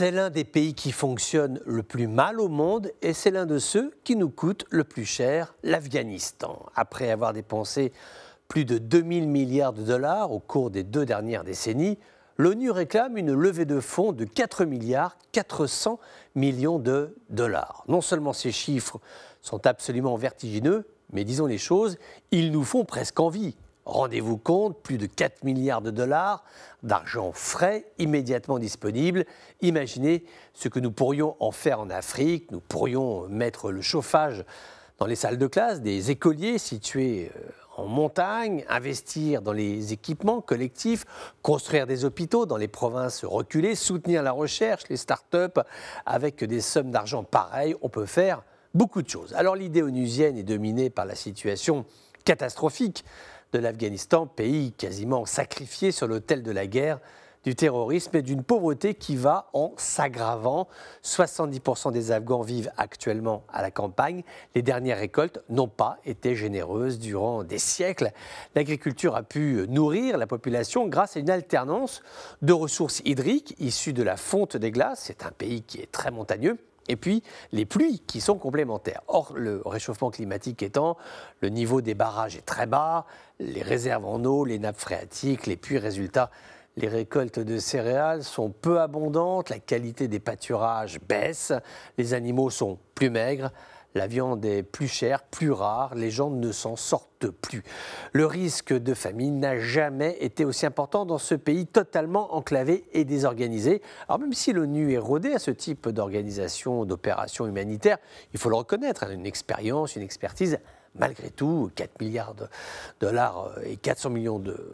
C'est l'un des pays qui fonctionne le plus mal au monde et c'est l'un de ceux qui nous coûte le plus cher, l'Afghanistan. Après avoir dépensé plus de 2000 milliards de dollars au cours des deux dernières décennies, l'ONU réclame une levée de fonds de 4 milliards 400 millions de dollars. Non seulement ces chiffres sont absolument vertigineux, mais disons les choses, ils nous font presque envie. Rendez-vous compte, plus de 4 milliards de dollars d'argent frais immédiatement disponible. Imaginez ce que nous pourrions en faire en Afrique. Nous pourrions mettre le chauffage dans les salles de classe des écoliers situés euh, en montagne, investir dans les équipements collectifs, construire des hôpitaux dans les provinces reculées, soutenir la recherche, les start-up. Avec des sommes d'argent pareilles, on peut faire beaucoup de choses. Alors l'idée onusienne est dominée par la situation catastrophique de l'Afghanistan, pays quasiment sacrifié sur l'autel de la guerre du terrorisme et d'une pauvreté qui va en s'aggravant. 70% des Afghans vivent actuellement à la campagne. Les dernières récoltes n'ont pas été généreuses durant des siècles. L'agriculture a pu nourrir la population grâce à une alternance de ressources hydriques issues de la fonte des glaces. C'est un pays qui est très montagneux et puis, les pluies qui sont complémentaires. Or, le réchauffement climatique étant, le niveau des barrages est très bas, les réserves en eau, les nappes phréatiques, les puits, résultat, les récoltes de céréales sont peu abondantes, la qualité des pâturages baisse, les animaux sont plus maigres, la viande est plus chère, plus rare, les gens ne s'en sortent plus. Le risque de famine n'a jamais été aussi important dans ce pays totalement enclavé et désorganisé. Alors même si l'ONU est rodée à ce type d'organisation, d'opération humanitaire, il faut le reconnaître, hein, une expérience, une expertise malgré tout, 4 milliards de dollars et 400 millions de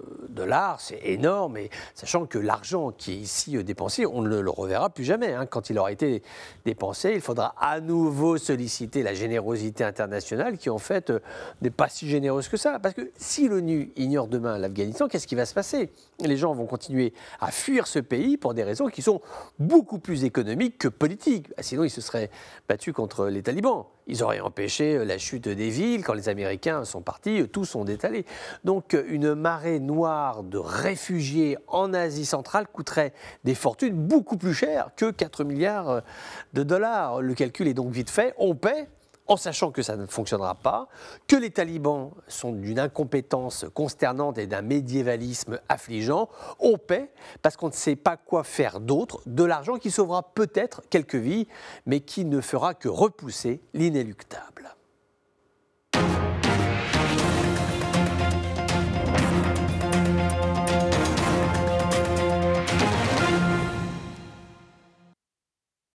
c'est énorme, et sachant que l'argent qui est ici euh, dépensé, on ne le reverra plus jamais. Hein. Quand il aura été dépensé, il faudra à nouveau solliciter la générosité internationale qui en fait euh, n'est pas si généreuse que ça. Parce que si l'ONU ignore demain l'Afghanistan, qu'est-ce qui va se passer Les gens vont continuer à fuir ce pays pour des raisons qui sont beaucoup plus économiques que politiques. Sinon, ils se seraient battus contre les talibans. Ils auraient empêché euh, la chute des villes. Quand les Américains sont partis, euh, tous sont détalés. Donc euh, une marée noire de réfugiés en Asie centrale coûterait des fortunes beaucoup plus chères que 4 milliards de dollars. Le calcul est donc vite fait. On paie en sachant que ça ne fonctionnera pas, que les talibans sont d'une incompétence consternante et d'un médiévalisme affligeant, on paie parce qu'on ne sait pas quoi faire d'autre de l'argent qui sauvera peut-être quelques vies, mais qui ne fera que repousser l'inéluctable.